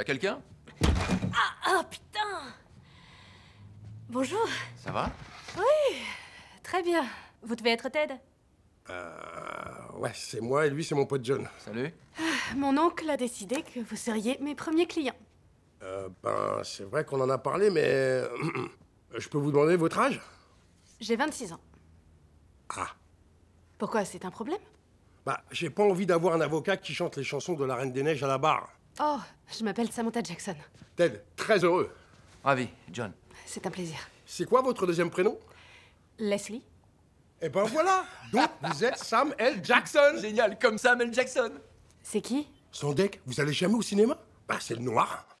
Y quelqu'un ah, ah, putain Bonjour. Ça va Oui, très bien. Vous devez être Ted Euh. Ouais, c'est moi et lui, c'est mon pote John. Salut. Ah, mon oncle a décidé que vous seriez mes premiers clients. Euh, ben, c'est vrai qu'on en a parlé, mais. Euh, je peux vous demander votre âge J'ai 26 ans. Ah. Pourquoi C'est un problème Bah, j'ai pas envie d'avoir un avocat qui chante les chansons de la Reine des Neiges à la barre. Oh, je m'appelle Samantha Jackson. Ted, très heureux. Ravi, John. C'est un plaisir. C'est quoi votre deuxième prénom Leslie. Eh ben voilà Donc vous êtes Sam L. Jackson Génial, comme Sam L. Jackson C'est qui Son deck, vous allez jamais au cinéma Bah c'est le noir